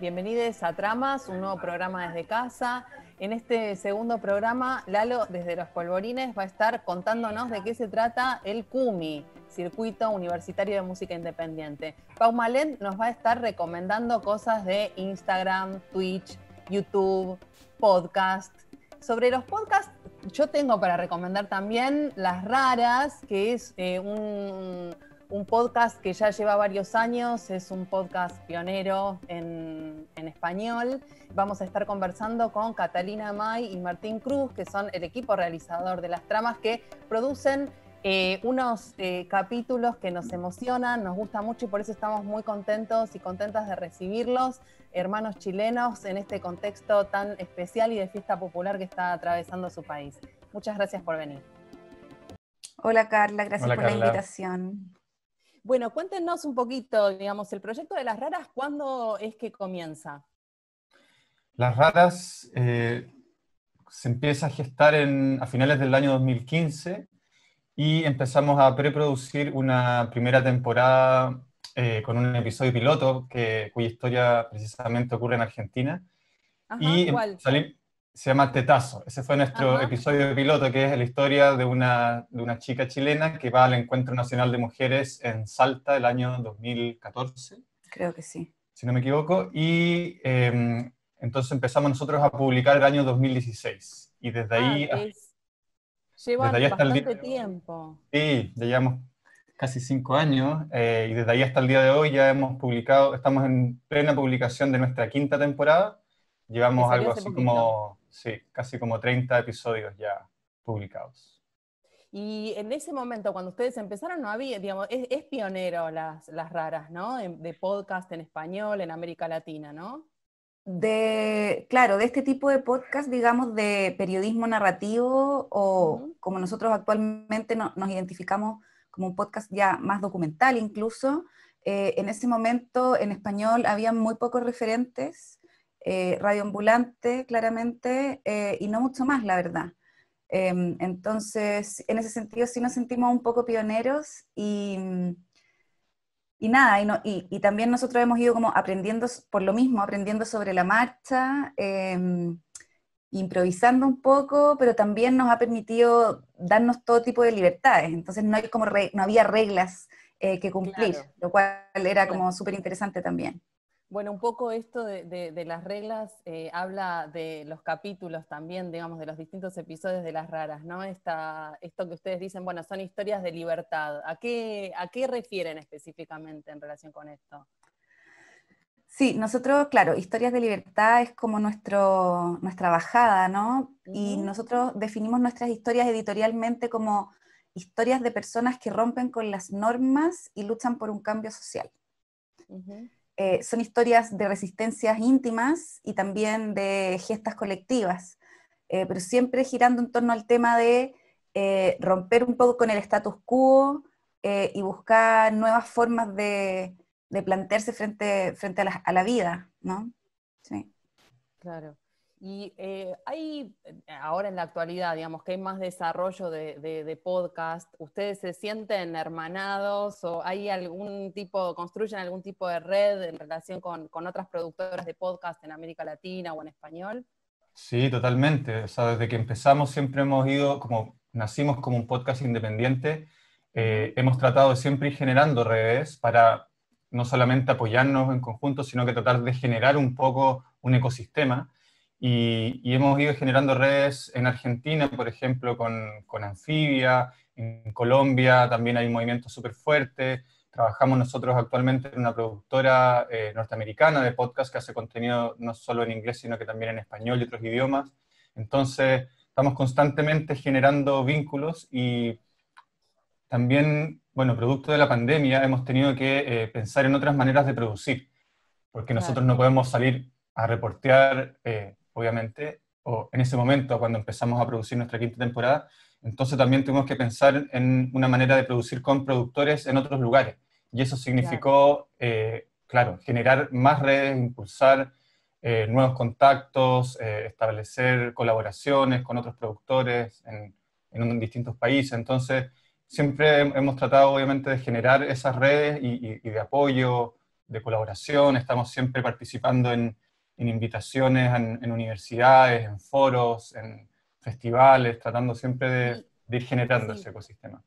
Bienvenidos a Tramas, un nuevo programa desde casa. En este segundo programa, Lalo desde Los Polvorines va a estar contándonos de qué se trata el CUMI, Circuito Universitario de Música Independiente. Pau Malén nos va a estar recomendando cosas de Instagram, Twitch, YouTube, podcast. Sobre los podcasts, yo tengo para recomendar también Las Raras, que es eh, un podcast que ya lleva varios años, es un podcast pionero en español. Vamos a estar conversando con Catalina May y Martín Cruz, que son el equipo realizador de las tramas que producen eh, unos eh, capítulos que nos emocionan, nos gusta mucho y por eso estamos muy contentos y contentas de recibirlos, hermanos chilenos, en este contexto tan especial y de fiesta popular que está atravesando su país. Muchas gracias por venir. Hola Carla, gracias por la invitación. Bueno, cuéntenos un poquito, digamos, el proyecto de las raras, ¿cuándo es que comienza? Las raras eh, se empieza a gestar a finales del año 2015 y empezamos a preproducir una primera temporada eh, con un episodio piloto que, cuya historia precisamente ocurre en Argentina. y em, ¿cuál? se llama Tetazo. Ese fue nuestro episodio de piloto, que es la historia de una, de una, chica chilena que va al Encuentro Nacional de Mujeres en Salta el año 2014. Creo que sí. Si no me equivoco. Y em, entonces empezamos nosotros a publicar el año 2016. Y desde ahí... Ah, llevamos bastante tiempo. sí, llevamos casi cinco años eh, y desde ahí hasta el día de hoy ya hemos publicado, estamos en plena publicación de nuestra quinta temporada. Llevamos algo así como Sí, casi como 30 episodios ya publicados. Y en ese momento, cuando ustedes empezaron, no había, digamos, es, pionero las, raras, ¿no? De, podcast en español, en América Latina, ¿no? claro, de este tipo de podcast, digamos, de periodismo narrativo o como nosotros actualmente nos identificamos como un podcast ya más documental incluso, eh, en ese momento en español había muy pocos referentes eh, radioambulante, claramente, eh, y no mucho más, la verdad. Em, entonces, en ese sentido, sí nos sentimos un poco pioneros y, y nada, y, y, también nosotros hemos ido como aprendiendo por lo mismo, aprendiendo sobre la marcha, em, improvisando un poco, pero también nos ha permitido darnos todo tipo de libertades. Entonces, no, hay como no había reglas eh, que cumplir, lo cual era como súper interesante también. Bueno, un poco esto de, las reglas eh, habla de los capítulos también, digamos, de los distintos episodios de las raras, ¿no? esto que ustedes dicen, bueno, son historias de libertad. ¿A qué, refieren específicamente en relación con esto? Sí, nosotros, claro, Historias de Libertad es como nuestra bajada, ¿no? Y nosotros definimos nuestras historias editorialmente como historias de personas que rompen con las normas y luchan por un cambio social. Eh, son historias de resistencias íntimas y también de gestas colectivas, eh, pero siempre girando en torno al tema de eh, romper un poco con el status quo y buscar nuevas formas de, plantearse frente, frente a, la, a la vida, ¿no? Sí. Claro. Y eh, hay, ahora en la actualidad, digamos, que hay más desarrollo de, podcast, ¿ustedes se sienten hermanados o hay algún tipo, construyen algún tipo de red en relación con, con otras productoras de podcast en América Latina o en español? Sí, totalmente. O sea, desde que empezamos siempre hemos ido, como nacimos como un podcast independiente, eh, hemos tratado de siempre ir generando redes para no solamente apoyarnos en conjunto, sino que tratar de generar un poco un ecosistema y, hemos ido generando redes en Argentina, por ejemplo, con, con Anfibia, en Colombia también hay un movimiento súper fuerte. Trabajamos nosotros actualmente en una productora eh, norteamericana de podcast que hace contenido no solo en inglés, sino que también en español y otros idiomas. Entonces, estamos constantemente generando vínculos y también, bueno, producto de la pandemia, hemos tenido que eh, pensar en otras maneras de producir, porque nosotros no podemos salir a reportear eh, obviamente, o en ese momento cuando empezamos a producir nuestra quinta temporada, entonces también tuvimos que pensar en una manera de producir con productores en otros lugares. Y eso significó, claro, eh, generar más redes, impulsar eh, nuevos contactos, eh, establecer colaboraciones con otros productores en, distintos países. Entonces, siempre hemos tratado, obviamente, de generar esas redes y de apoyo, de colaboración. Estamos siempre participando en, en invitaciones en, universidades, en foros, en festivales, tratando siempre de, ir generando ese ecosistema.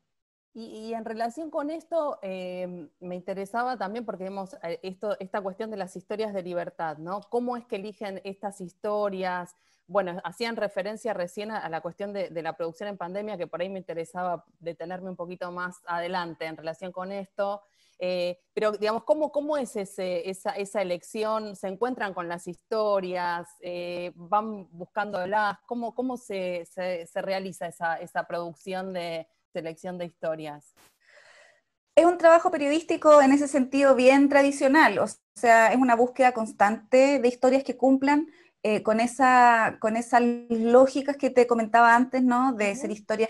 Y, en relación con esto, em, me interesaba también, porque vemos eh, esto, esta cuestión de las historias de libertad, ¿no? ¿Cómo es que eligen estas historias? Bueno, hacían referencia recién a, la cuestión de, la producción en pandemia, que por ahí me interesaba detenerme un poquito más adelante en relación con esto. Eh, pero, digamos, ¿cómo, es esa, elección? ¿Se encuentran con las historias? Eh, ¿Van las ¿Cómo, cómo se, realiza esa, producción de selección de historias? Es un trabajo periodístico en ese sentido bien tradicional, o sea, es una búsqueda constante de historias que cumplan eh, con, esas lógicas que te comentaba antes, ¿no? De ser historias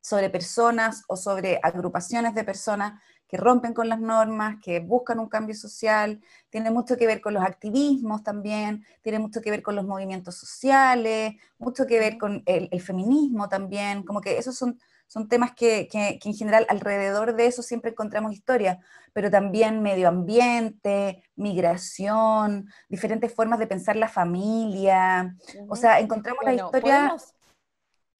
sobre personas o sobre agrupaciones de personas, que rompen con las normas, que buscan un cambio social, tiene mucho que ver con los activismos también, tiene mucho que ver con los movimientos sociales, mucho que ver con el, feminismo también, como que esos son, son temas que, en general alrededor de eso siempre encontramos historia, pero también medio ambiente, migración, diferentes formas de pensar la familia, o sea, encontramos la historia...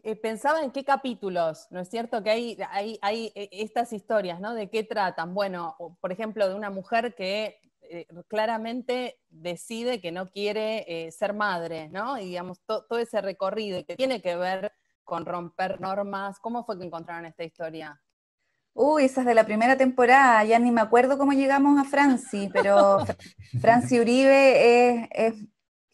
Eh, pensaba en qué capítulos, ¿no es cierto? Que hay, hay, hay, eh, estas historias, ¿no? ¿De qué tratan? Bueno, por ejemplo, de una mujer que eh, claramente decide que no quiere ser madre, ¿no? Y digamos, todo ese recorrido que tiene que ver con romper normas. ¿Cómo fue que encontraron esta historia? Uy, esa es de la primera temporada, ya ni me acuerdo cómo llegamos a Franci, pero Franci Uribe es, es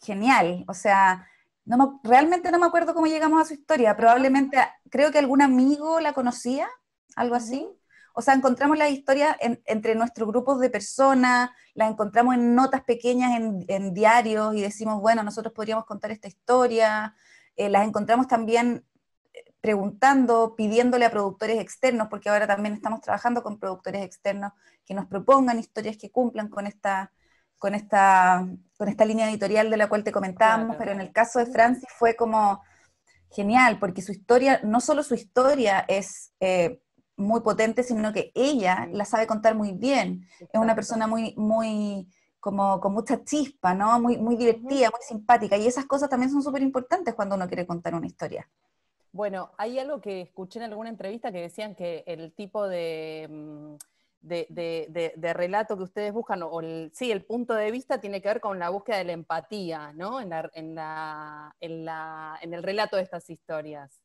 genial, o sea, no realmente no me acuerdo cómo llegamos a su historia. Probablemente, creo que algún amigo la conocía, algo así. O sea, encontramos la historia entre nuestros grupos de personas, las encontramos en notas pequeñas en, diarios y decimos, bueno, nosotros podríamos contar esta historia. Eh, las encontramos también eh, preguntando, pidiéndole a productores externos, porque ahora también estamos trabajando con productores externos que nos propongan historias que cumplan con esta, con esta con esta línea editorial de la cual te comentábamos, pero en el caso de Francis fue como genial, porque su historia, no solo su historia es eh, muy potente, sino que ella la sabe contar muy bien. Es una persona muy, muy, como con mucha chispa, ¿no? Muy, muy divertida, muy simpática. Y esas cosas también son súper importantes cuando uno quiere contar una historia. Bueno, hay algo que escuché en alguna entrevista que decían que el tipo de... Mm, de, relato que ustedes buscan, o el, sí, el punto de vista tiene que ver con la búsqueda de la empatía, ¿no? En, la, en, la, en, el relato de estas historias.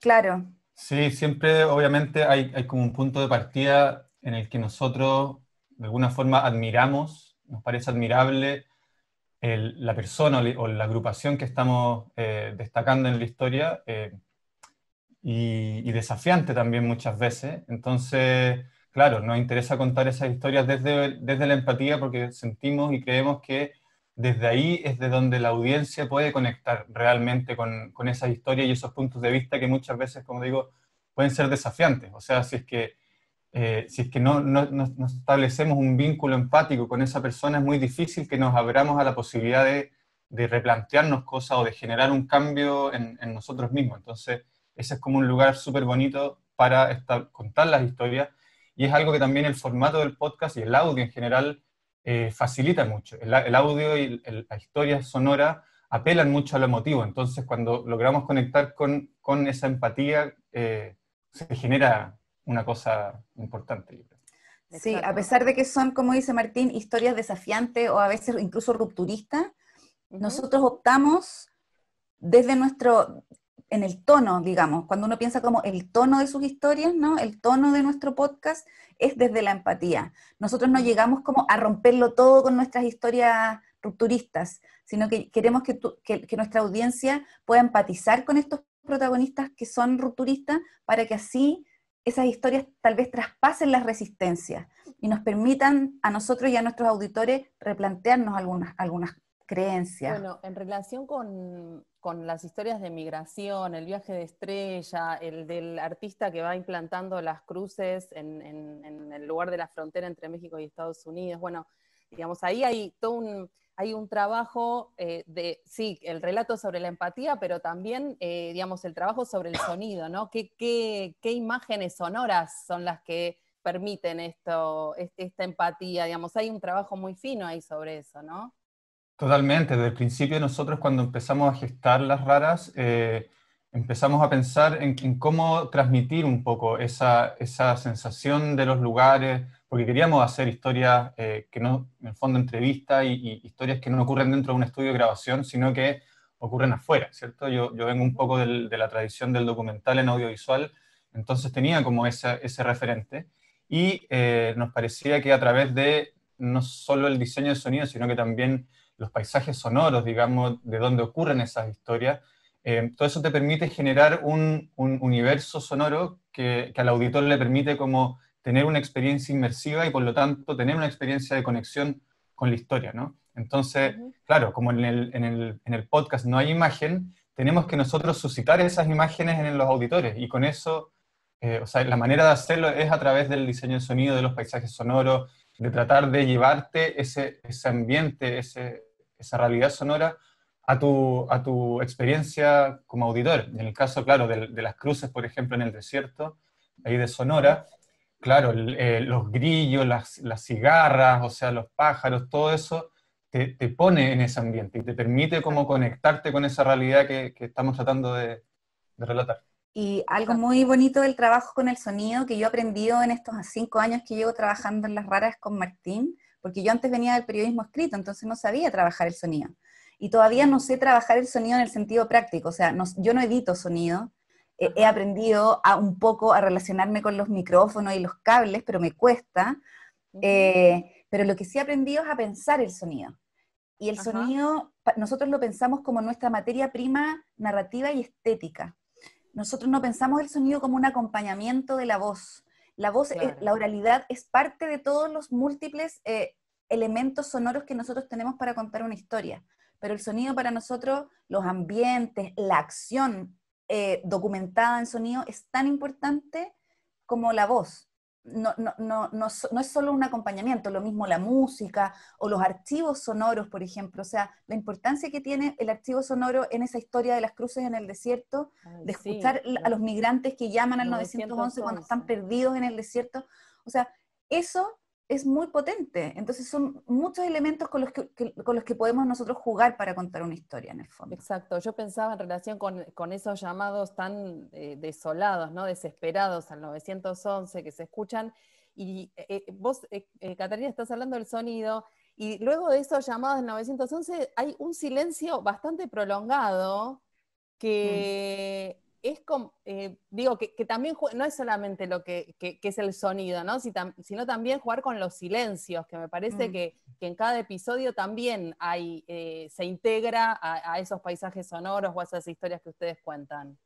Claro. Sí, siempre, obviamente, hay, hay como un punto de partida en el que nosotros, de alguna forma, admiramos, nos parece admirable la persona o la agrupación que estamos eh, destacando en la historia eh, y, desafiante también muchas veces. Entonces, claro, nos interesa contar esas historias desde, la empatía porque sentimos y creemos que desde ahí es de donde la audiencia puede conectar realmente con, con esas historias y esos puntos de vista que muchas veces, como digo, pueden ser desafiantes. O sea, si es que, eh, si es que no, no, establecemos un vínculo empático con esa persona, es muy difícil que nos abramos a la posibilidad de, replantearnos cosas o de generar un cambio en, nosotros mismos. Entonces, ese es como un lugar súper bonito para contar las historias y es algo que también el formato del podcast y el audio en general eh, facilita mucho. El, audio y la historia sonora apelan mucho a lo emotivo, entonces cuando logramos conectar con, con esa empatía, eh, se genera una cosa importante. Sí, a pesar de que son, como dice Martín, historias desafiantes o a veces incluso rupturistas, nosotros optamos desde nuestro, en el tono, digamos, cuando uno piensa como el tono de sus historias, ¿no? El tono de nuestro podcast es desde la empatía. Nosotros no llegamos como a romperlo todo con nuestras historias rupturistas, sino que queremos que, que nuestra audiencia pueda empatizar con estos protagonistas que son rupturistas para que así esas historias tal vez traspasen las resistencias y nos permitan a nosotros y a nuestros auditores replantearnos algunas, algunas creencias. Bueno, en relación con con las historias de migración, el viaje de estrella, el del artista que va implantando las cruces en, el lugar de la frontera entre México y Estados Unidos. Bueno, digamos, ahí hay todo un, hay un trabajo eh, de, sí, el relato sobre la empatía, pero también, eh, digamos, el trabajo sobre el sonido, ¿no? ¿Qué, qué, qué imágenes sonoras son las que permiten esto, esta empatía? Digamos, hay un trabajo muy fino ahí sobre eso, ¿no? Totalmente, desde el principio nosotros cuando empezamos a gestar las raras, eh, empezamos a pensar en, cómo transmitir un poco esa, sensación de los lugares, porque queríamos hacer historias eh, que no, en el fondo entrevistas y, historias que no ocurren dentro de un estudio de grabación, sino que ocurren afuera, ¿cierto? Yo, yo vengo un poco de la tradición del documental en audiovisual, entonces tenía como ese referente y eh, nos parecía que a través de no solo el diseño de sonido, sino que también los paisajes sonoros, digamos, de dónde ocurren esas historias. Eh, todo eso te permite generar un, universo sonoro que, al auditor le permite como tener una experiencia inmersiva y por lo tanto tener una experiencia de conexión con la historia, ¿no? Entonces, claro, como en el, podcast no hay imagen, tenemos que nosotros suscitar esas imágenes en los auditores y con eso, eh, o sea, la manera de hacerlo es a través del diseño de sonido, de los paisajes sonoros, de tratar de llevarte ese ambiente, ese, esa realidad sonora a tu, a tu experiencia como auditor. En el caso, claro, de, las cruces, por ejemplo, en el desierto, ahí de Sonora, claro, eh, los grillos, las, las, cigarras, o sea, los pájaros, todo eso te, pone en ese ambiente y te permite como conectarte con esa realidad que, estamos tratando de, de relatar. Y algo muy bonito del trabajo con el sonido que yo he aprendido en estos cinco años que llevo trabajando en las raras con Martín, porque yo antes venía del periodismo escrito, entonces no sabía trabajar el sonido. Y todavía no sé trabajar el sonido en el sentido práctico, o sea, yo no edito sonido, he aprendido un poco a relacionarme con los micrófonos y los cables, pero me cuesta. Eh, pero lo que sí he aprendido es a pensar el sonido. Y el sonido, nosotros lo pensamos como nuestra materia prima narrativa y estética. Nosotros no pensamos el sonido como un acompañamiento de la voz, la voz, la oralidad es parte de todos los múltiples eh, elementos sonoros que nosotros tenemos para contar una historia. Pero el sonido para nosotros, los ambientes, la acción eh, documentada en sonido es tan importante como la voz no, no, no, no, es solo un acompañamiento, lo mismo la música o los archivos sonoros, por ejemplo, o sea, la importancia que tiene el archivo sonoro en esa historia de las cruces en el desierto, de escuchar a los migrantes que llaman al 911 cuando están perdidos en el desierto, o sea, eso es muy potente. Entonces son muchos elementos con los que, con los que podemos nosotros jugar para contar una historia en el fondo. Exacto, yo pensaba en relación con, con esos llamados tan eh, desolados, ¿no? desesperados al 911 que se escuchan. Y eh, vos, eh, Catarina, estás hablando del sonido. Y luego de esos llamados del 911 hay un silencio bastante prolongado mm. que es como, eh, digo, que, también no es solamente lo que, que, es el sonido, ¿no? sino también jugar con los silencios, que me parece mm. que, en cada episodio también hay, eh, se integra a, esos paisajes sonoros o a esas historias que ustedes cuentan.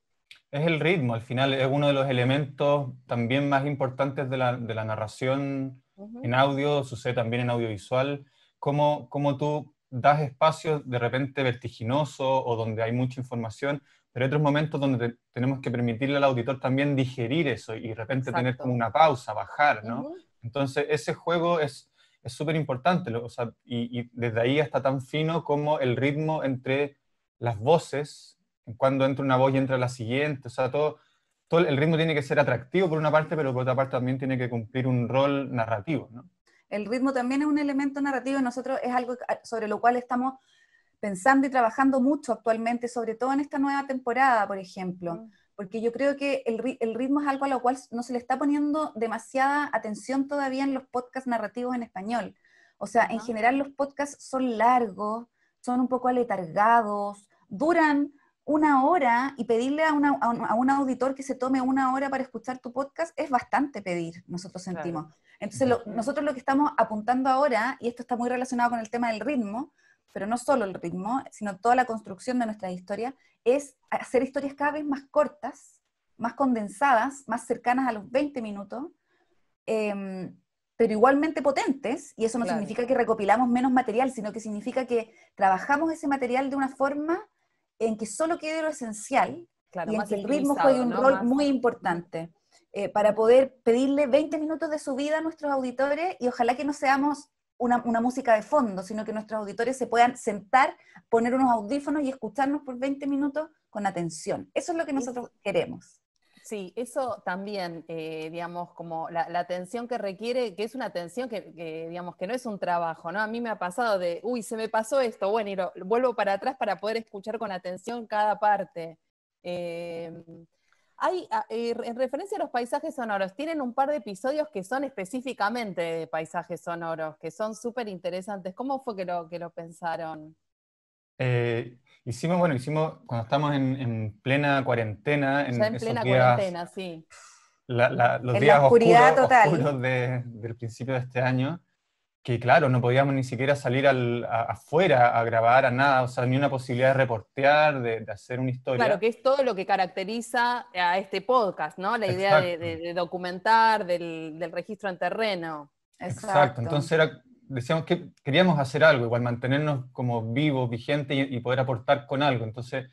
Es el ritmo, al final es uno de los elementos también más importantes de la, narración en audio, sucede también en audiovisual, cómo, cómo tú das espacios de repente vertiginosos o donde hay mucha información pero hay otros momentos donde tenemos que permitirle al auditor también digerir eso y de repente tener como una pausa, bajar, ¿no? Entonces, ese juego es súper importante, o sea, y, desde ahí hasta tan fino como el ritmo entre las voces, cuando entra una voz y entra la siguiente, o sea, todo, todo el ritmo tiene que ser atractivo por una parte, pero por otra parte también tiene que cumplir un rol narrativo, ¿no? El ritmo también es un elemento narrativo, nosotros es algo sobre lo cual estamos pensando y trabajando mucho actualmente, sobre todo en esta nueva temporada, por ejemplo, mm. porque yo creo que el, ritmo es algo a lo cual no se le está poniendo demasiada atención todavía en los podcasts narrativos en español. O sea, en general los podcasts son largos, son un poco aletargados, duran una hora y pedirle a, un, auditor que se tome una hora para escuchar tu podcast es bastante pedir, nosotros sentimos. Entonces, nosotros lo que estamos apuntando ahora, y esto está muy relacionado con el tema del ritmo, pero no solo el ritmo, sino toda la construcción de nuestra historia, es hacer historias cada vez más cortas, más condensadas, más cercanas a los 20 minutos, em, pero igualmente potentes, y eso no significa que recopilamos menos material, sino que significa que trabajamos ese material de una forma en que solo quede lo esencial, y en que el ritmo juegue un rol muy importante. Eh, para poder pedirle 20 minutos de su vida a nuestros auditores y ojalá que no seamos una, música de fondo, sino que nuestros auditores se puedan sentar, poner unos audífonos y escucharnos por 20 minutos con atención. Eso es lo que nosotros queremos. Sí, eso también, eh, digamos, como la, atención que requiere, que es una atención que, digamos, que no es un trabajo, ¿no? A mí me ha pasado de, uy, se me pasó esto, bueno, y vuelvo para atrás para poder escuchar con atención cada parte. Eh, Ah, eh, en referencia a los paisajes sonoros, tienen un par de episodios que son específicamente de paisajes sonoros, que son súper interesantes. ¿Cómo fue que lo, pensaron? Eh, hicimos, bueno, hicimos cuando estamos en, plena cuarentena. En, en plena cuarentena, sí. los días oscuros, del principio de este año que claro, no podíamos ni siquiera salir al, afuera a grabar, a nada, o sea, ni una posibilidad de reportear, de, hacer una historia. Claro, que es todo lo que caracteriza a este podcast, ¿no? La idea de, documentar, del, registro en terreno. Exacto. Entonces decíamos que queríamos hacer algo, igual mantenernos como vivos, vigente y, poder aportar con algo. Entonces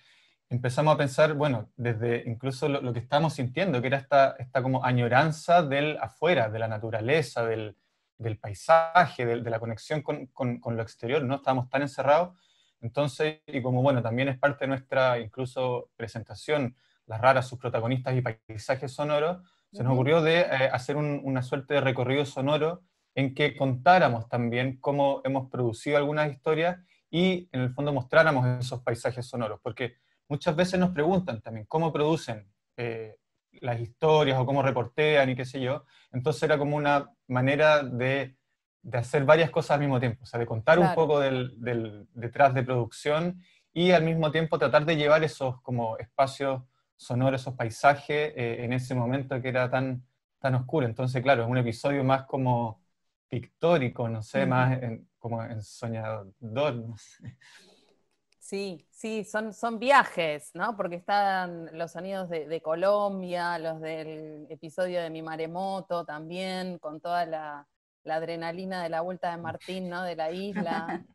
empezamos a pensar, bueno, desde incluso lo, que estábamos sintiendo, que era esta, esta como añoranza del afuera, de la naturaleza, del del paisaje, de, la conexión con, lo exterior, ¿no? Estábamos tan encerrados. Entonces, y como bueno, también es parte de nuestra incluso presentación, las raras, sus protagonistas y paisajes sonoros, se nos ocurrió de eh, hacer una suerte de recorrido sonoro en que contáramos también cómo hemos producido algunas historias y en el fondo mostráramos esos paisajes sonoros, porque muchas veces nos preguntan también cómo producen eh, las historias o cómo reportean y qué sé yo. Entonces era como una manera de, hacer varias cosas al mismo tiempo, o sea, de contar un poco del, detrás de producción y al mismo tiempo tratar de llevar esos como espacios sonoros, esos paisajes eh, en ese momento que era tan, tan oscuro. Entonces, claro, es un episodio más como pictórico, no sé, más como ensoñador, no sé. Sí, sí, son, son viajes, ¿no? Porque están los sonidos de, Colombia, los del episodio de Mi Maremoto también, con toda la, adrenalina de la vuelta de Martín, ¿no? De la isla.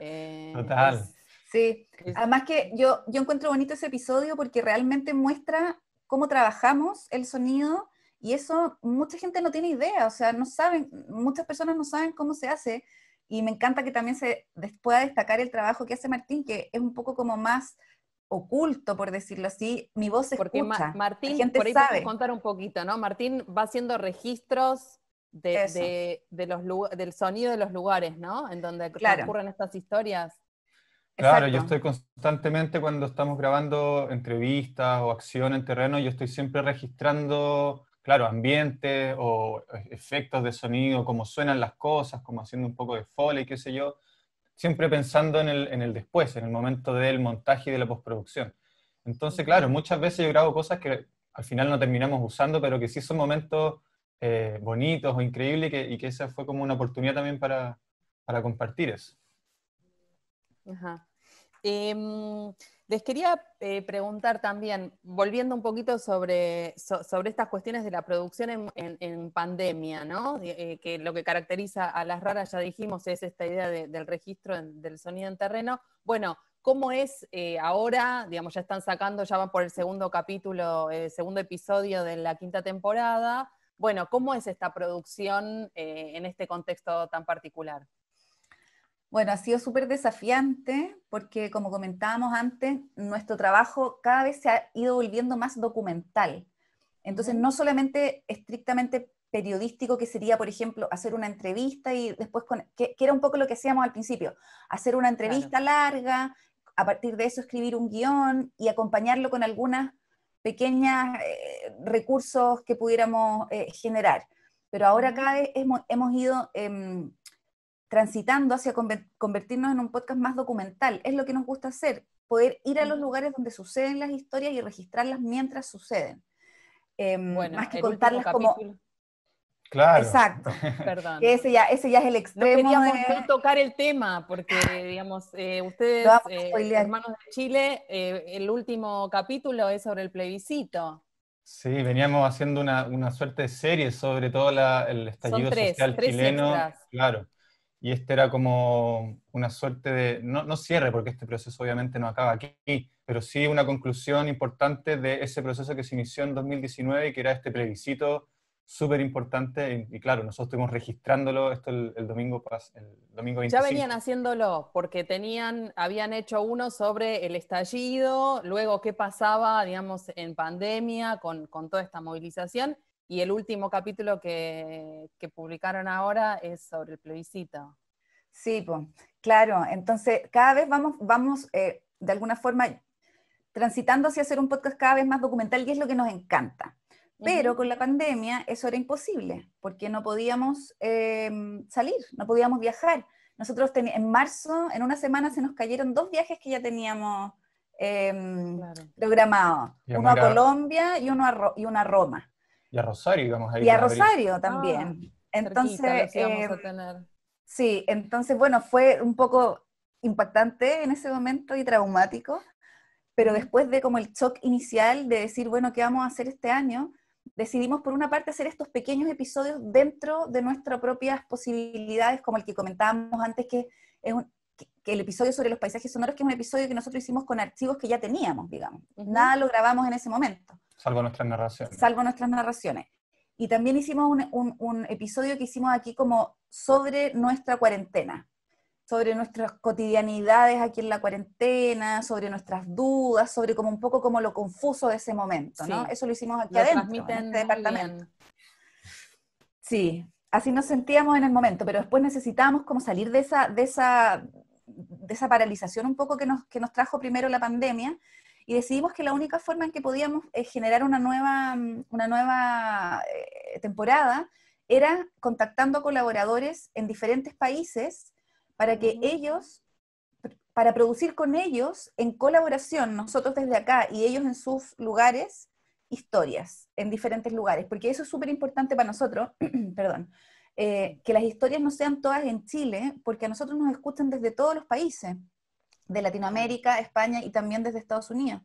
Eh, Total. sí, además que yo, yo encuentro bonito ese episodio porque realmente muestra cómo trabajamos el sonido y eso mucha gente no tiene idea, o sea, no saben, muchas personas no saben cómo se hace y me encanta que también se pueda destacar el trabajo que hace Martín, que es un poco como más oculto, por decirlo así, mi voz se Porque escucha. Martín, por ahí contar un poquito, ¿no? Martín va haciendo registros de, los del sonido de los lugares, ¿no? En donde ocurren estas historias. Claro, yo estoy constantemente cuando estamos grabando entrevistas o acción en terreno, yo estoy siempre registrando claro, ambiente o efectos de sonido, cómo suenan las cosas, como haciendo un poco de foley, qué sé yo, siempre pensando en el, después, en el momento del montaje y de la postproducción. Entonces, claro, muchas veces yo grabo cosas que al final no terminamos usando, pero que sí son momentos eh, bonitos o increíbles y que, esa fue como una oportunidad también para, compartir eso. Ajá. Em, les quería eh, preguntar también, volviendo un poquito sobre, estas cuestiones de la producción en, pandemia, ¿no? Eh, que lo que caracteriza a las raras, ya dijimos, es esta idea del registro del sonido en terreno. Bueno, ¿cómo es eh, ahora? Digamos, ya están sacando, ya van por el segundo capítulo, segundo episodio de la quinta temporada. Bueno, ¿cómo es esta producción en este contexto tan particular? Bueno, ha sido súper desafiante porque, como comentábamos antes, nuestro trabajo cada vez se ha ido volviendo más documental. Entonces, no solamente estrictamente periodístico, que sería, por ejemplo, hacer una entrevista y después, con, que, era un poco lo que hacíamos al principio, hacer una entrevista larga, a partir de eso escribir un guión y acompañarlo con algunas pequeñas eh, recursos que pudiéramos eh, generar. Pero ahora cada vez hemos, ido em, transitando hacia convertirnos en un podcast más documental. Es lo que nos gusta hacer, poder ir a los lugares donde suceden las historias y registrarlas mientras suceden. Em, más que contarlas como... Claro. Exacto. Ese ya, ya es el extremo. tocar el tema, porque, digamos, eh, ustedes, eh, hermanos de Chile, eh, el último capítulo es sobre el plebiscito. Sí, veníamos haciendo una, suerte de serie sobre todo el estallido social chileno. Claro y este era como una suerte de, no, no, cierre, porque este proceso obviamente no acaba aquí, pero sí una conclusión importante de ese proceso que se inició en 2019, y que era este plebiscito súper importante, y, claro, nosotros estuvimos registrándolo esto el, domingo el domingo 25. Ya venían haciéndolo, porque tenían, habían hecho uno sobre el estallido, luego qué pasaba, digamos, en pandemia, con, con toda esta movilización, y el último capítulo que, publicaron ahora es sobre el plebiscito. Sí, pues, claro. Entonces, cada vez vamos, vamos eh, de alguna forma, transitando hacia hacer un podcast cada vez más documental y es lo que nos encanta. Pero con la pandemia eso era imposible, porque no podíamos eh, salir, no podíamos viajar. Nosotros en marzo, en una semana, se nos cayeron dos viajes que ya teníamos eh, programados, uno a Colombia y uno y uno a Roma. Y a Rosario íbamos a Y a, Rosario ah, también. entonces, eh, sí, entonces, bueno, fue un poco impactante en ese momento y traumático, pero después de como el shock inicial de decir, bueno, ¿qué vamos a hacer este año? Decidimos por una parte hacer estos pequeños episodios dentro de nuestras propias posibilidades, como el que comentábamos antes, que es que el episodio sobre los paisajes sonoros, que es un episodio que nosotros hicimos con archivos que ya teníamos, digamos. Nada lo grabamos en ese momento. Salvo nuestras narraciones. Salvo nuestras narraciones. Y también hicimos un, episodio que hicimos aquí como sobre nuestra cuarentena, sobre nuestras cotidianidades aquí en la cuarentena, sobre nuestras dudas, sobre como un poco como lo confuso de ese momento, ¿no? Eso lo hicimos aquí adentro, en este departamento. Sí, así nos sentíamos en el momento, pero después necesitábamos como salir de esa, de esa, de esa paralización un poco que nos, que nos trajo primero la pandemia y decidimos que la única forma en que podíamos eh, generar una nueva, una nueva eh, temporada era contactando colaboradores en diferentes países para que ellos, para producir con ellos en colaboración, nosotros desde acá y ellos en sus lugares, historias en diferentes lugares, porque eso es súper importante para nosotros, perdón, eh, que las historias no sean todas en Chile, porque a nosotros nos escuchan desde todos los países de Latinoamérica, España y también desde Estados Unidos.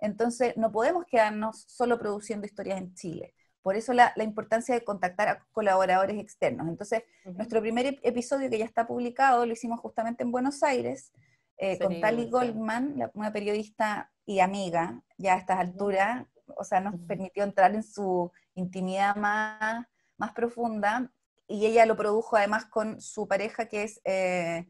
Entonces, no podemos quedarnos solo produciendo historias en Chile. Por eso la, importancia de contactar a colaboradores externos. Entonces, nuestro primer episodio que ya está publicado lo hicimos justamente en Buenos Aires eh, con Tali Goldman, una periodista y amiga ya a estas alturas. O sea, nos permitió entrar en su intimidad más, más profunda y ella lo produjo además con su pareja que es... Eh,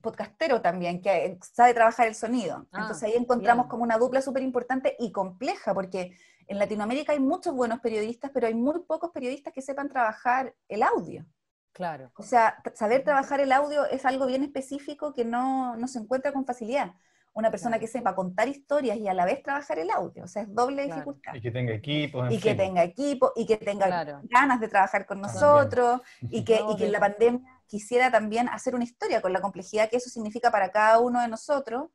podcastero también, que eh, sabe trabajar el sonido. Ah, Entonces ahí encontramos como una dupla súper importante y compleja, porque en Latinoamérica hay muchos buenos periodistas, pero hay muy pocos periodistas que sepan trabajar el audio. Claro. O sea, saber trabajar el audio es algo bien específico que no, se encuentra con facilidad. Una persona que sepa contar historias y a la vez trabajar el audio, o sea, es doble dificultad. Y que tenga equipo. Y que tenga equipo, y que tenga ganas de trabajar con nosotros, y que en la pandemia quisiera también hacer una historia con la complejidad que eso significa para cada uno de nosotros.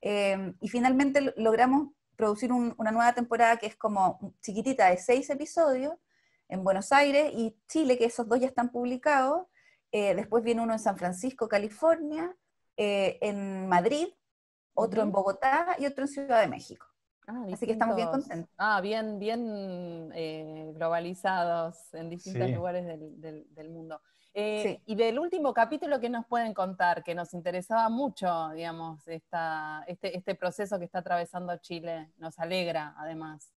Em, y finalmente logramos producir una nueva temporada que es como chiquitita de seis episodios en Buenos Aires y Chile, que esos dos ya están publicados. Eh, después viene uno en San Francisco, California, eh, en Madrid, otro en Bogotá y otro en Ciudad de México. Ah, Así que estamos bien contentos. Ah, bien, bien eh, globalizados en distintos lugares del, mundo. Eh, y del último capítulo, que nos pueden contar? Que nos interesaba mucho, digamos, esta, este, este, proceso que está atravesando Chile. Nos alegra, además.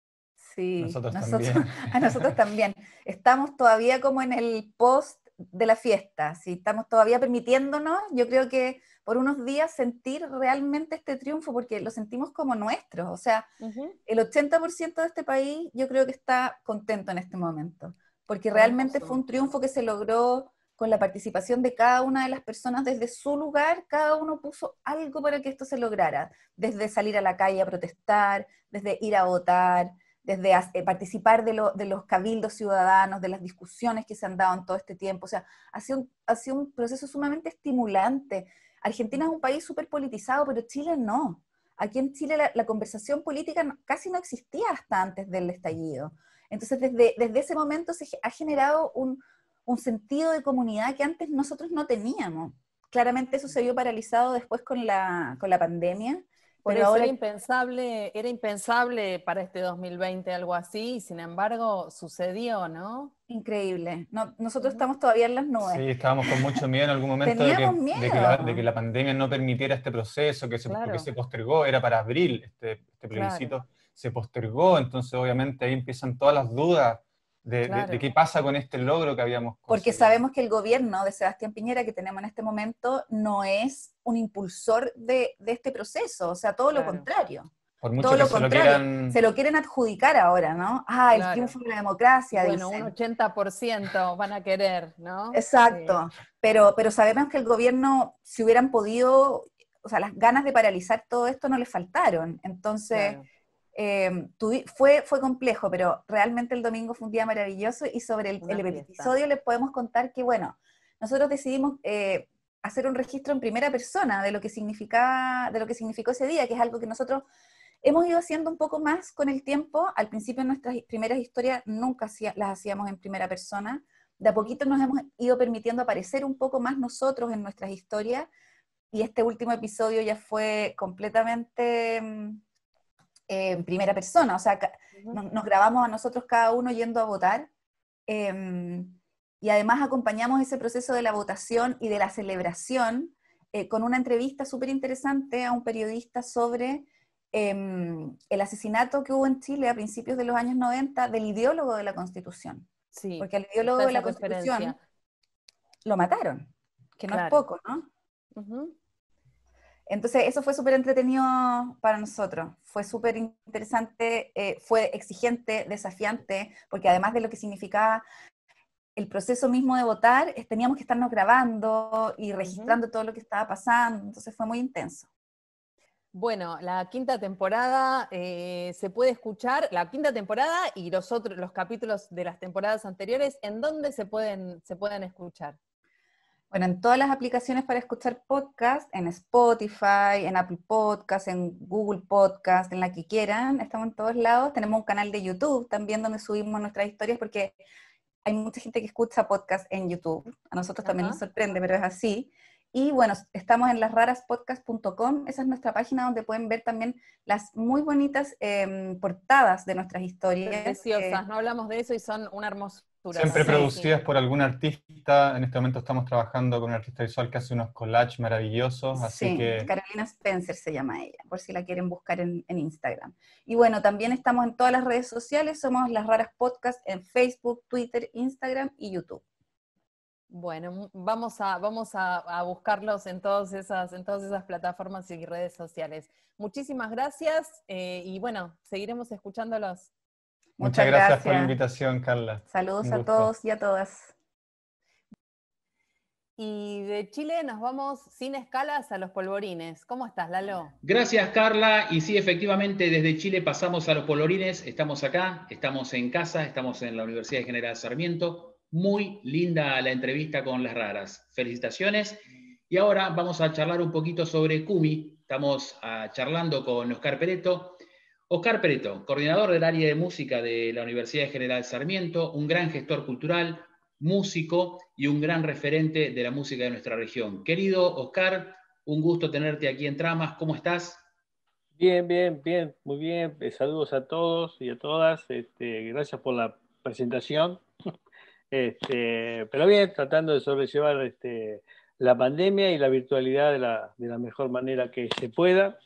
Sí, nosotros también. a nosotros también. Estamos todavía como en el post de la fiesta, si estamos todavía permitiéndonos, yo creo que por unos días sentir realmente este triunfo, porque lo sentimos como nuestro, o sea, el 80% de este país yo creo que está contento en este momento, porque realmente fue un triunfo que se logró con la participación de cada una de las personas desde su lugar, cada uno puso algo para que esto se lograra, desde salir a la calle a protestar, desde ir a votar, desde eh, participar de, los cabildos ciudadanos, de las discusiones que se han dado en todo este tiempo. O sea, ha sido un, proceso sumamente estimulante. Argentina es un país súper politizado, pero Chile no. Aquí en Chile la, conversación política casi no existía hasta antes del estallido. Entonces, desde ese momento se ha generado un, un sentido de comunidad que antes nosotros no teníamos. Claramente eso se vio paralizado después con la, con la pandemia. Por Pero ahora... era, impensable, era impensable para este 2020 algo así, y sin embargo sucedió, ¿no? Increíble. nosotros estamos todavía en las nubes. Sí, estábamos con mucho miedo en algún momento de que, la, pandemia no permitiera este proceso, que se, se postergó, era para abril este, este plebiscito, se postergó, entonces obviamente ahí empiezan todas las dudas de, qué pasa con este logro que habíamos conseguido. Porque sabemos que el gobierno de Sebastián Piñera que tenemos en este momento no es un impulsor de, este proceso, o sea, todo lo contrario. todo lo se contrario, lo se lo quieren adjudicar ahora, ¿no? Ah, el triunfo de la democracia, bueno, un 80% van a querer, ¿no? Exacto, pero, pero sabemos que el gobierno, si hubieran podido, o sea, las ganas de paralizar todo esto no les faltaron, entonces Em, fue, complejo, pero realmente el domingo fue un día maravilloso y sobre el, episodio les podemos contar que, bueno, nosotros decidimos eh, hacer un registro en primera persona de lo, que significaba, de lo que significó ese día, que es algo que nosotros hemos ido haciendo un poco más con el tiempo. Al principio nuestras primeras historias nunca las hacíamos en primera persona. De a poquito nos hemos ido permitiendo aparecer un poco más nosotros en nuestras historias y este último episodio ya fue completamente em, en primera persona, o sea, nos, grabamos a nosotros cada uno yendo a votar em, y además acompañamos ese proceso de la votación y de la celebración eh, con una entrevista súper interesante a un periodista sobre em, el asesinato que hubo en Chile a principios de los años 90 del ideólogo de la Constitución. Sí, porque al ideólogo de la Constitución lo mataron, que no es poco, ¿no? Entonces, eso fue súper entretenido para nosotros, fue súper interesante, eh, fue exigente, desafiante, porque además de lo que significaba el proceso mismo de votar, teníamos que estarnos grabando y registrando todo lo que estaba pasando, entonces fue muy intenso. Bueno, la quinta temporada eh, se puede escuchar, la quinta temporada y los otros, los capítulos de las temporadas anteriores, ¿en dónde se pueden, se pueden escuchar? Bueno, en todas las aplicaciones para escuchar podcast, en Spotify, en Apple Podcast, en Google Podcast, en la que quieran, estamos en todos lados. Tenemos un canal de YouTube también donde subimos nuestras historias porque hay mucha gente que escucha podcast en YouTube. A nosotros también nos sorprende, pero es así. Y bueno, estamos en lasraraspodcast.com, esa es nuestra página donde pueden ver también las muy bonitas em, portadas de nuestras historias. Eh. Preciosas, no hablamos de eso y son una hermosura. Siempre producidas por algún artista, en este momento estamos trabajando con un artista visual que hace unos collages maravillosos, así sí, Carolina Spencer se llama ella, por si la quieren buscar en, en Instagram. Y bueno, también estamos en todas las redes sociales, somos Las Raras Podcast en Facebook, Twitter, Instagram y YouTube. Bueno, vamos a, vamos a, buscarlos en todas, esas, en todas esas plataformas y redes sociales. Muchísimas gracias eh, y bueno, seguiremos escuchándolos. Muchas, gracias, por la invitación, Carla. Saludos a todos y a todas. Y de Chile nos vamos sin escalas a los polvorines. ¿Cómo estás, Lalo? Gracias, Carla. Y sí, efectivamente, desde Chile pasamos a los polvorines. Estamos acá, estamos en casa, estamos en la Universidad de General Sarmiento muy linda la entrevista con las raras. Felicitaciones. Y ahora vamos a charlar un poquito sobre CUMI. Estamos ah, charlando con Oscar Pereto. Oscar Pereto, coordinador del área de música de la Universidad General Sarmiento, un gran gestor cultural, músico y un gran referente de la música de nuestra región. Querido Oscar, un gusto tenerte aquí en Tramas. ¿Cómo estás? Bien, bien, bien, muy bien. Eh, saludos a todos y a todas. Este, gracias por la presentación. Este, pero bien, tratando de sobrellevar este, la pandemia y la virtualidad de la, de la mejor manera que se pueda.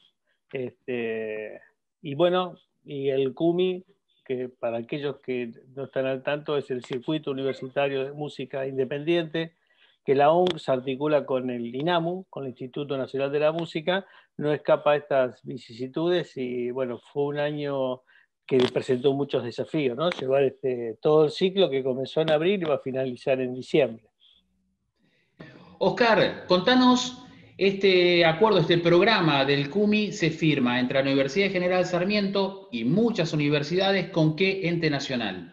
Este, y bueno, y el CUMI, que para aquellos que no están al tanto es el Circuito Universitario de Música Independiente, que la se articula con el INAMU, con el Instituto Nacional de la Música, no escapa a estas vicisitudes y bueno, fue un año que presentó muchos desafíos, ¿no? Llevar este, todo el ciclo que comenzó en abril y va a finalizar en diciembre. Oscar, contanos, este acuerdo, este programa del CUMI se firma entre la Universidad General Sarmiento y muchas universidades, ¿con qué ente nacional?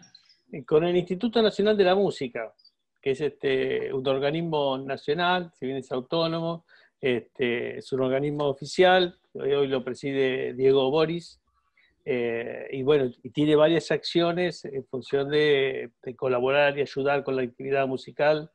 Eh, con el Instituto Nacional de la Música, que es este, un organismo nacional, si bien es autónomo, este, es un organismo oficial, hoy lo preside Diego Boris, eh, y bueno, y tiene varias acciones en función de, colaborar y ayudar con la actividad musical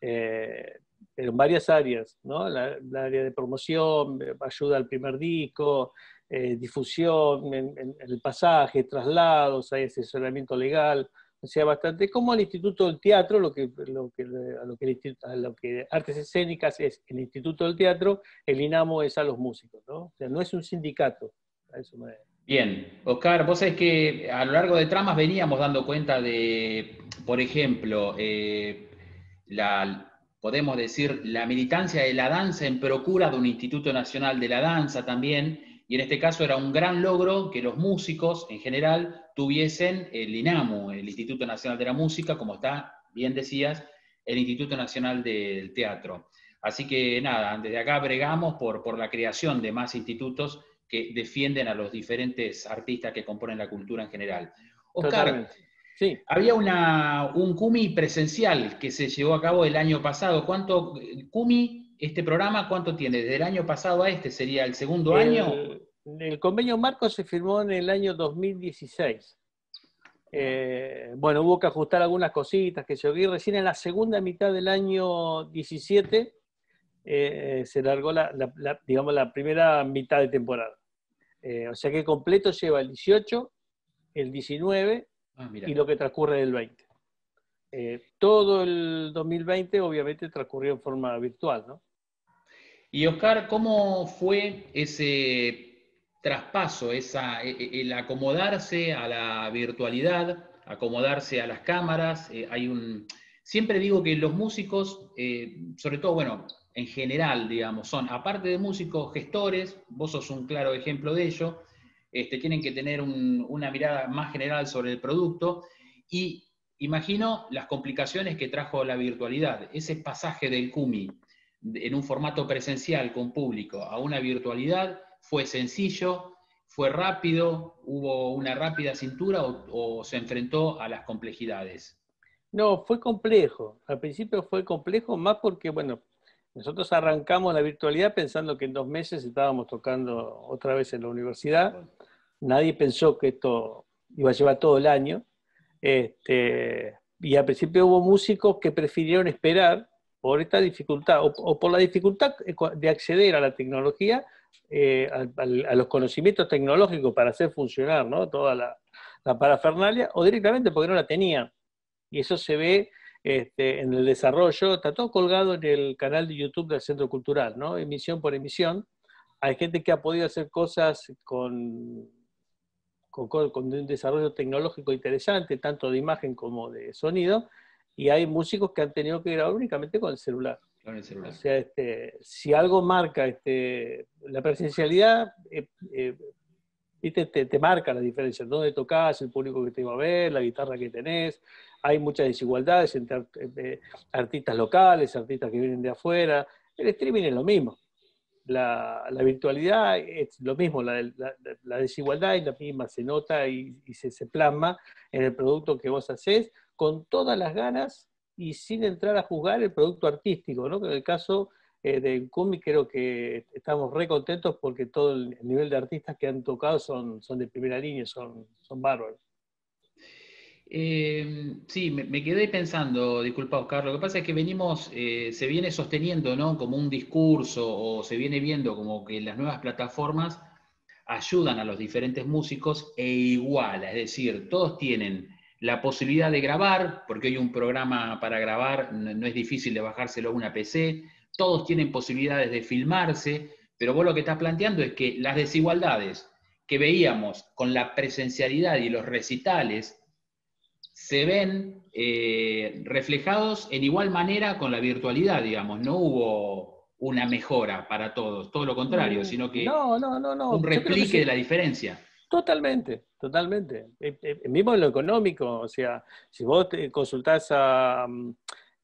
eh, en varias áreas, ¿no? La, área de promoción, eh, ayuda al primer disco, eh, difusión, en, el pasaje, traslados, hay asesoramiento legal, o sea, bastante como el Instituto del Teatro, lo que, lo que, lo que, lo que Artes Escénicas es el Instituto del Teatro, el INAMO es a los músicos, ¿no? O sea, no es un sindicato, eso me Bien, Oscar, vos sabés que a lo largo de tramas veníamos dando cuenta de, por ejemplo, eh, la, podemos decir, la militancia de la danza en procura de un Instituto Nacional de la Danza también, y en este caso era un gran logro que los músicos en general tuviesen el INAMU, el Instituto Nacional de la Música, como está, bien decías, el Instituto Nacional del Teatro. Así que nada, desde acá bregamos por la creación de más institutos que defienden a los diferentes artistas que componen la cultura en general. Oscar, había una, un CUMI presencial que se llevó a cabo el año pasado. ¿Cuánto CUMI, este programa, cuánto tiene? ¿Desde el año pasado a este sería el segundo año? El convenio marco se firmó en el año 2016. Eh, bueno, hubo que ajustar algunas cositas que se oí. Recién en la segunda mitad del año 17 eh, se largó digamos, la primera mitad de temporada. Eh, o sea que completo lleva el 18, el 19 ah, y lo que transcurre del 20. Eh, todo el 2020 obviamente transcurrió en forma virtual, ¿no? Y Oscar, ¿cómo fue ese traspaso, esa, e, e, el acomodarse a la virtualidad, acomodarse a las cámaras? Eh, hay un... Siempre digo que los músicos, sobre todo, bueno, en general, digamos, son, aparte de músicos, gestores, vos sos un claro ejemplo de ello, este, tienen que tener una mirada más general sobre el producto y imagino las complicaciones que trajo la virtualidad, ese pasaje del CUMI en un formato presencial con público a una virtualidad fue sencillo, fue rápido, hubo una rápida cintura o, o se enfrentó a las complejidades. No, fue complejo. Al principio fue complejo, más porque, bueno, nosotros arrancamos la virtualidad pensando que en dos meses estábamos tocando otra vez en la universidad. Nadie pensó que esto iba a llevar todo el año. Este, y al principio hubo músicos que prefirieron esperar por esta dificultad o, por la dificultad de acceder a la tecnología, eh, a, los conocimientos tecnológicos para hacer funcionar toda la, la parafernalia, o directamente porque no la tenían. Y eso se ve este, en el desarrollo, está todo colgado en el canal de YouTube del Centro Cultural, ¿no? Emisión por emisión. Hay gente que ha podido hacer cosas con, con, un desarrollo tecnológico interesante, tanto de imagen como de sonido, y hay músicos que han tenido que grabar únicamente con el celular. Con el celular. O sea, este, si algo marca este, la presencialidad, eh, eh, te, marca la diferencia, dónde tocas, el público que te va a ver, la guitarra que tenés. Hay muchas desigualdades entre eh, eh, artistas locales, artistas que vienen de afuera. El streaming es lo mismo. La, virtualidad es lo mismo, la, desigualdad es la misma, se nota y, se, plasma en el producto que vos haces con todas las ganas y sin entrar a juzgar el producto artístico, ¿no? en el caso eh, de Kumi creo que estamos re contentos porque todo el nivel de artistas que han tocado son, de primera línea, son, son bárbaros. Eh, sí, me, quedé pensando, disculpa Oscar, lo que pasa es que venimos, eh, se viene sosteniendo ¿no? como un discurso o se viene viendo como que las nuevas plataformas ayudan a los diferentes músicos e igual, es decir, todos tienen la posibilidad de grabar, porque hoy un programa para grabar no, no es difícil de bajárselo a una PC, todos tienen posibilidades de filmarse, pero vos lo que estás planteando es que las desigualdades que veíamos con la presencialidad y los recitales se ven eh, reflejados en igual manera con la virtualidad, digamos. No hubo una mejora para todos, todo lo contrario, mm, sino que no, no, no, un replique de la diferencia. Totalmente, totalmente. Eh, eh, mismo en lo económico, o sea, si vos consultás a, mm,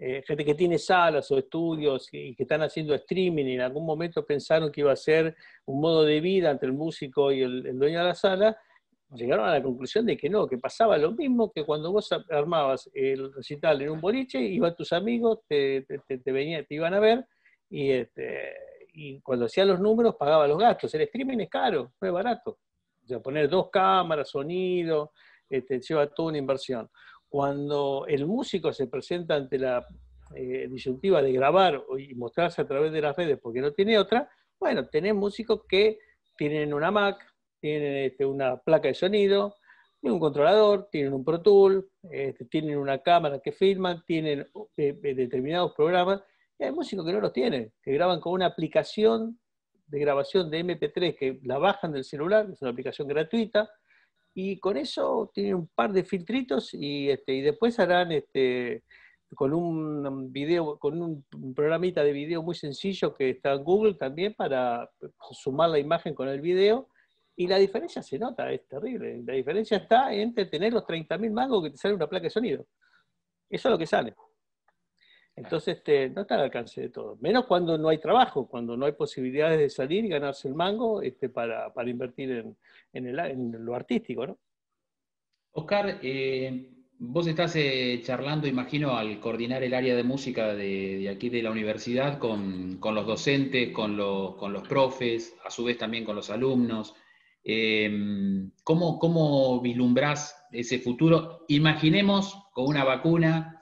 eh, gente que tiene salas o estudios y que están haciendo streaming y en algún momento pensaron que iba a ser un modo de vida entre el músico y el, dueño de la sala, llegaron a la conclusión de que no, que pasaba lo mismo que cuando vos armabas el recital en un boliche, iban tus amigos, te, te, te, venía, te iban a ver y, este, cuando hacía los números pagaba los gastos. El streaming es caro, no es barato. O sea, poner dos cámaras, sonido, este, lleva toda una inversión cuando el músico se presenta ante la eh, disyuntiva de grabar y mostrarse a través de las redes porque no tiene otra, bueno, tenés músicos que tienen una Mac, tienen este, una placa de sonido, tienen un controlador, tienen un Pro Tool, este, tienen una cámara que filman, tienen eh, eh, determinados programas, y hay músicos que no los tienen, que graban con una aplicación de grabación de MP3 que la bajan del celular, es una aplicación gratuita, y con eso tienen un par de filtritos y, este, y después harán este, con un video, con un programita de video muy sencillo que está en Google también para sumar la imagen con el video. Y la diferencia se nota, es terrible. La diferencia está entre tener los 30.000 mangos que te sale una placa de sonido. Eso es lo que sale. Entonces, este, no está al alcance de todo. menos cuando no hay trabajo, cuando no hay posibilidades de salir y ganarse el mango este, para, invertir en, lo artístico. ¿no? Oscar, eh, vos estás eh, charlando, imagino, al coordinar el área de música de, aquí de la universidad con, los docentes, con los, con los, profes, a su vez también con los alumnos. Em, ¿cómo, ¿Cómo vislumbrás ese futuro? Imaginemos con una vacuna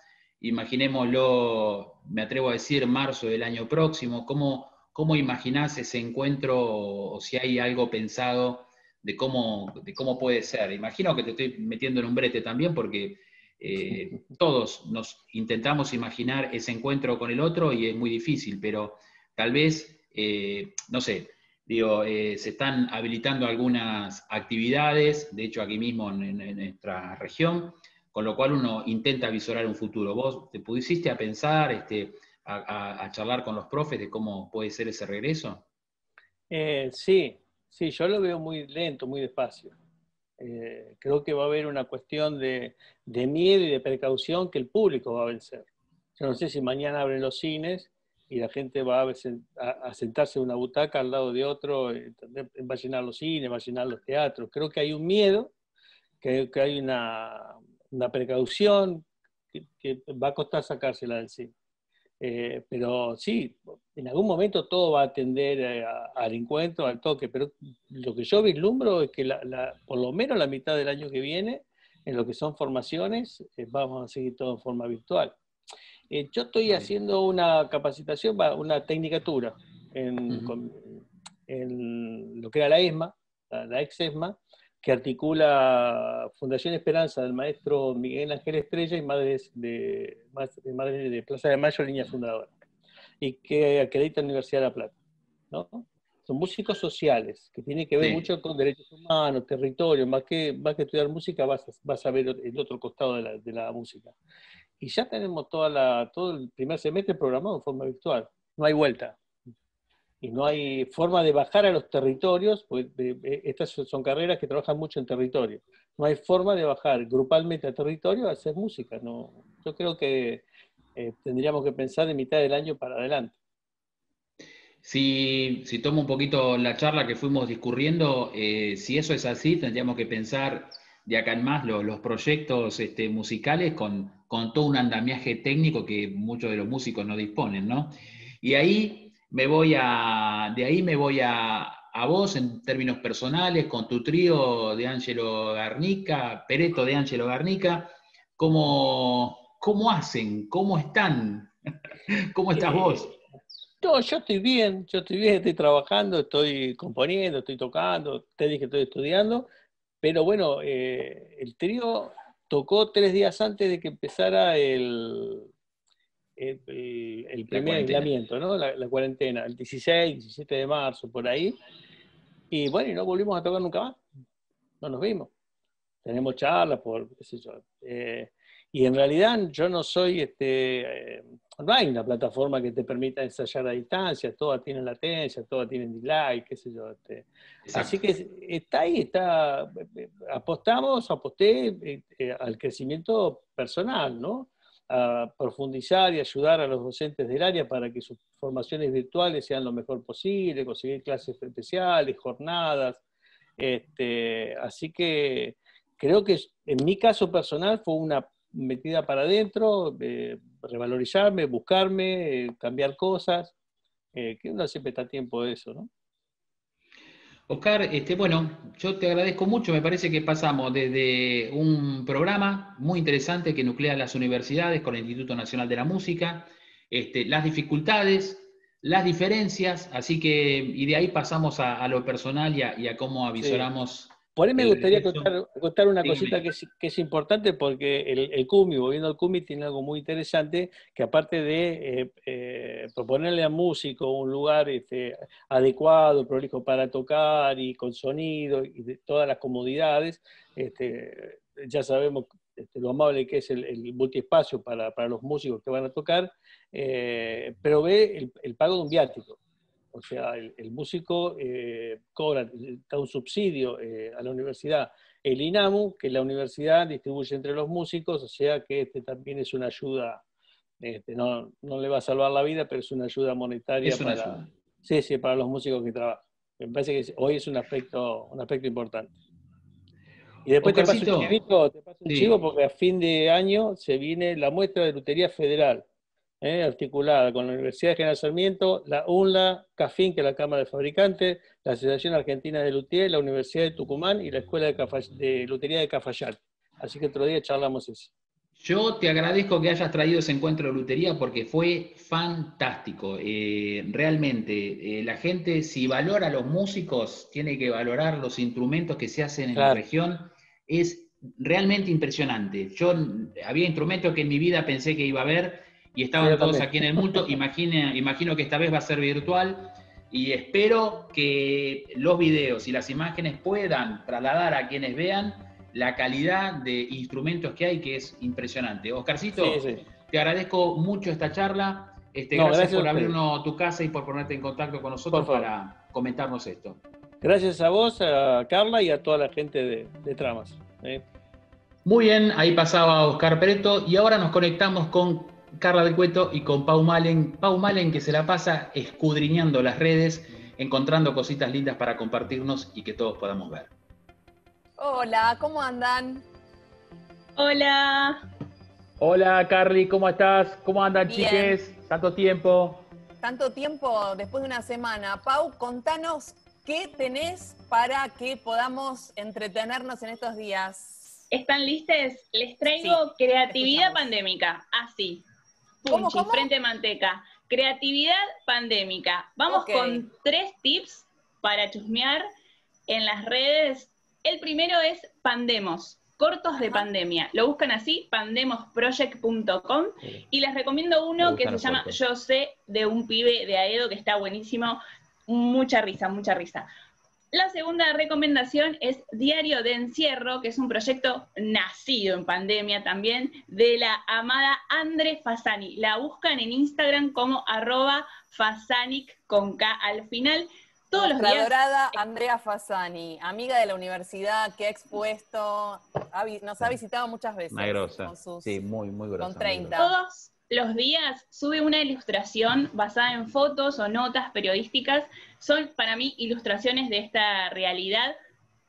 imaginémoslo, me atrevo a decir, marzo del año próximo? ¿Cómo, cómo ese encuentro o si hay algo pensado de cómo, puede ser? Imagino que te estoy metiendo en un brete también porque eh, todos nos intentamos imaginar ese encuentro con el otro y es muy difícil, pero tal vez, eh, no sé, digo, eh, se están habilitando algunas actividades, de hecho aquí mismo en nuestra región, con lo cual uno intenta visorar un futuro. ¿Vos te pudiste a pensar, este, a, charlar con los profes de cómo puede ser ese regreso? Eh, sí, sí, yo lo veo muy lento, muy despacio. Eh, creo que va a haber una cuestión de, miedo y de precaución que el público va a vencer. Yo no sé si mañana abren los cines y la gente va a, sentarse en una butaca al lado de otro, eh, va a llenar los cines, va a llenar los teatros. Creo que hay un miedo, que, que hay una, una precaución que, va a costar sacársela del sí eh, pero sí, en algún momento todo va a atender eh, al encuentro, al toque, pero lo que yo vislumbro es que la, por lo menos la mitad del año que viene, en lo que son formaciones, eh, vamos a seguir todo en forma virtual. yo estoy haciendo una capacitación, una tecnicatura en, lo que era la ESMA, la, la ex ESMA, que articula Fundación Esperanza del maestro Miguel Ángel Estrella y Madres de, Madres de Plaza de Mayo, línea fundadora, y que acredita la Universidad de La Plata. ¿no? Son músicos sociales, que tienen que ver mucho con derechos humanos, territorio, más que, más que estudiar música vas a, ver el otro costado de la, música. Y ya tenemos toda todo el primer semestre programado en forma virtual, no hay vuelta y no hay forma de bajar a los territorios, pues, estas son carreras que trabajan mucho en territorio, no hay forma de bajar grupalmente a territorio a hacer música. No, yo creo que eh, tendríamos que pensar de mitad del año para adelante. Si, tomo un poquito la charla que fuimos discurriendo, eh, si eso es así, tendríamos que pensar de acá en más los, proyectos este, musicales con, todo un andamiaje técnico que muchos de los músicos no disponen, Y ahí me voy a, de ahí me voy a, vos en términos personales, con tu trío de Ángelo Garnica, Pereto de Ángelo Garnica, ¿cómo, cómo hacen? ¿Cómo están? ¿Cómo estás eh, vos? No, yo estoy bien, yo estoy bien, estoy trabajando, estoy componiendo, estoy tocando, te dije que estoy estudiando, pero bueno, eh, el trío tocó tres días antes de que empezara el, el, primer aislamiento, ¿no? La, cuarentena, el 16, 17 de marzo, por ahí. Y bueno, y no volvimos a tocar nunca más. No nos vimos. Tenemos charlas por, qué sé yo. Eh, y en realidad yo no soy, este, eh, no hay una plataforma que te permita ensayar a distancia, todas tienen latencia, todas tienen delay, qué sé yo. Este. Así que está ahí, está, eh, apostamos, aposté al crecimiento personal, ¿no? a profundizar y ayudar a los docentes del área para que sus formaciones virtuales sean lo mejor posible, conseguir clases especiales, jornadas. Este, así que creo que en mi caso personal fue una metida para adentro, eh, revalorizarme, buscarme, eh, cambiar cosas, eh, que no siempre está tiempo de eso, ¿no? Oscar, este, bueno, yo te agradezco mucho, me parece que pasamos desde un programa muy interesante que nuclea las universidades con el Instituto Nacional de la Música, este, las dificultades, las diferencias, así que, y de ahí pasamos a, lo personal y a, cómo avisoramos por ahí me gustaría contar, una cosita que es, importante porque el, el volviendo al CUMI, tiene algo muy interesante que aparte de eh, eh, proponerle a músico un lugar este, adecuado, prolijo para tocar y con sonido y todas las comodidades, este, ya sabemos este, lo amable que es el, multiespacio para, los músicos que van a tocar, eh, pero ve el pago de un viático. O sea, el, músico eh, cobra, eh, da un subsidio eh, a la universidad. El INAMU, que la universidad distribuye entre los músicos, o sea que este también es una ayuda, este, no, le va a salvar la vida, pero es una ayuda monetaria para, los músicos que trabajan. Me parece que hoy es un aspecto, un aspecto importante. Y después te paso un, chivito, te paso un chivo porque a fin de año se viene la muestra de lutería federal ¿eh? articulada con la Universidad de General Sarmiento, la UNLA, CAFIN, que es la Cámara de Fabricantes, la Asociación Argentina de Lutier la Universidad de Tucumán y la Escuela de, Lutería de Cafayate. Así que otro día charlamos eso. Yo te agradezco que hayas traído ese encuentro de lutería porque fue fantástico. Eh, realmente, eh, la gente, si valora a los músicos, tiene que valorar los instrumentos que se hacen en la región. Es realmente impresionante. Yo había instrumentos que en mi vida pensé que iba a haber y estaban todos aquí en el mundo. imagino que esta vez va a ser virtual y espero que los videos y las imágenes puedan trasladar a quienes vean la calidad de instrumentos que hay, que es impresionante. Oscarcito, te agradezco mucho esta charla. Este, gracias, por abrirnos tu casa y por ponerte en contacto con nosotros para comentarnos esto. Gracias a vos, a Carla y a toda la gente de, de Tramas. ¿eh? Muy bien, ahí pasaba Oscar Preto y ahora nos conectamos con Carla del Cueto y con Pau Malen. Pau Malen que se la pasa escudriñando las redes, encontrando cositas lindas para compartirnos y que todos podamos ver. Hola, ¿cómo andan? Hola. Hola, Carly, ¿cómo estás? ¿Cómo andan, chicas chiques? Tanto tiempo. Tanto tiempo después de una semana. Pau, contanos qué tenés para que podamos entretenernos en estos días. ¿Están listos? Les traigo creatividad pandémica, así. Ah, Punchi, Frente Manteca. Creatividad pandémica. Vamos con tres tips para chusmear en las redes. El primero es Pandemos, cortos de pandemia. Lo buscan así, pandemosproject.com. Y les recomiendo uno que se llama Yo sé de un pibe de Aedo, que está buenísimo. Mucha risa, mucha risa. La segunda recomendación es Diario de Encierro, que es un proyecto nacido en pandemia también de la amada Andre Fasani. La buscan en Instagram como arroba Fasanic con K al final. Todos los días. adorada eh, Andrea Fasani, amiga de la universidad que ha expuesto, nos ha visitado muchas veces. Muy grosa. sí, muy, muy grosa. Con 30 los días sube una ilustración basada en fotos o notas periodísticas. Son para mí ilustraciones de esta realidad.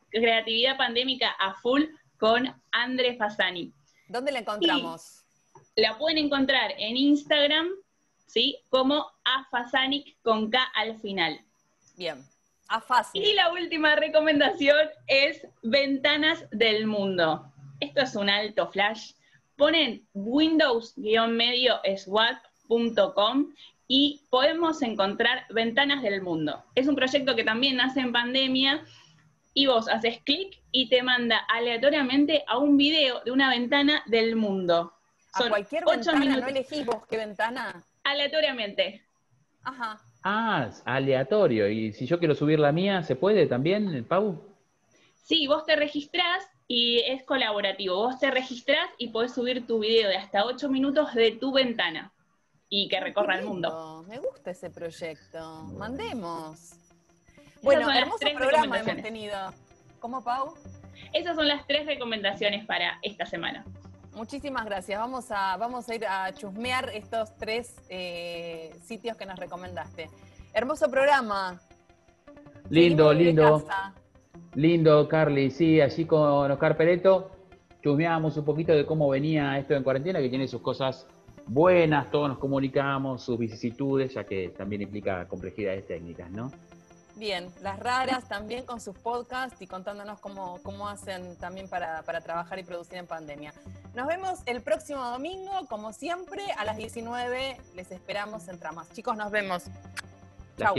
Creatividad pandémica a full con André Fasani. ¿Dónde la encontramos? la pueden encontrar en Instagram, ¿sí? Como afasanic con K al final. Bien. Afasi. Y la última recomendación es Ventanas del Mundo. Esto es un alto flash, ponen windows medio y podemos encontrar Ventanas del Mundo. Es un proyecto que también nace en pandemia y vos haces clic y te manda aleatoriamente a un video de una ventana del mundo. A Son cualquier ventana, minutos. no elegís vos qué ventana. Aleatoriamente. Ajá. Ah, aleatorio. Y si yo quiero subir la mía, ¿se puede también, Pau? Sí, vos te registrás y es colaborativo. Vos te registrás y podés subir tu video de hasta 8 minutos de tu ventana y que recorra el mundo. Me gusta ese proyecto. Mandemos. bueno, hermoso programa hemos tenido. ¿Cómo, Pau? Esas son las tres recomendaciones para esta semana. Muchísimas gracias. Vamos a, vamos a ir a chusmear estos tres eh, sitios que nos recomendaste. Hermoso programa. Lindo, lindo. Lindo, Carly, sí, allí con Oscar Pereto chusmeábamos un poquito de cómo venía esto en cuarentena, que tiene sus cosas buenas, todos nos comunicamos, sus vicisitudes, ya que también implica complejidades técnicas, ¿no? Bien, las raras también con sus podcasts y contándonos cómo, cómo hacen también para, trabajar y producir en pandemia. Nos vemos el próximo domingo, como siempre, a las 19. Les esperamos en Tramas. Chicos, nos vemos. Las